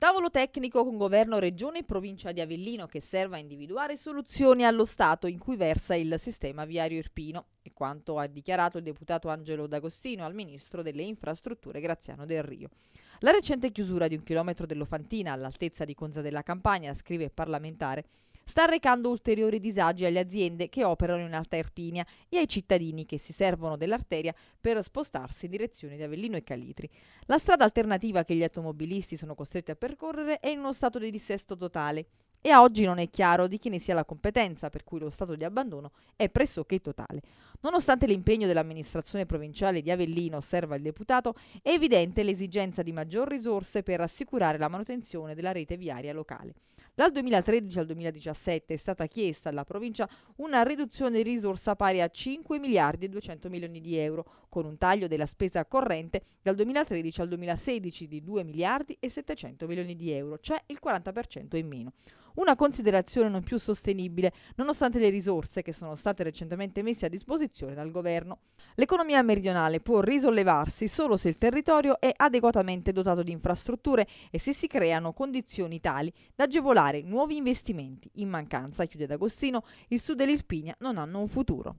tavolo tecnico con governo, regione e provincia di Avellino che serva a individuare soluzioni allo stato in cui versa il sistema viario irpino. È quanto ha dichiarato il deputato Angelo D'Agostino al ministro delle infrastrutture Graziano Del Rio. La recente chiusura di un chilometro dell'Ofantina all'altezza di Conza della Campagna, scrive parlamentare, sta recando ulteriori disagi alle aziende che operano in Alta Erpinia e ai cittadini che si servono dell'arteria per spostarsi in direzione di Avellino e Calitri. La strada alternativa che gli automobilisti sono costretti a percorrere è in uno stato di dissesto totale e a oggi non è chiaro di chi ne sia la competenza, per cui lo stato di abbandono è pressoché totale. Nonostante l'impegno dell'amministrazione provinciale di Avellino, osserva il deputato, è evidente l'esigenza di maggior risorse per assicurare la manutenzione della rete viaria locale. Dal 2013 al 2017 è stata chiesta alla provincia una riduzione di risorsa pari a 5 miliardi e 200 milioni di euro, con un taglio della spesa corrente dal 2013 al 2016 di 2 miliardi e 700 milioni di euro, cioè il 40% in meno. Una considerazione non più sostenibile, nonostante le risorse che sono state recentemente messe a disposizione disposizione dal governo. L'economia meridionale può risollevarsi solo se il territorio è adeguatamente dotato di infrastrutture e se si creano condizioni tali da agevolare nuovi investimenti. In mancanza, chiude D'Agostino, il sud e l'Irpinia non hanno un futuro.